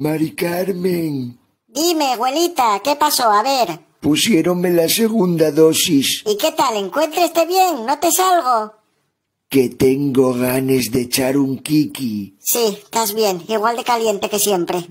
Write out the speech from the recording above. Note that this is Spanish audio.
Mari Carmen. Dime, abuelita, ¿qué pasó? A ver. Pusiéronme la segunda dosis. ¿Y qué tal? ¿Encuéntreste bien? ¿No te salgo? Que tengo ganas de echar un kiki. Sí, estás bien, igual de caliente que siempre.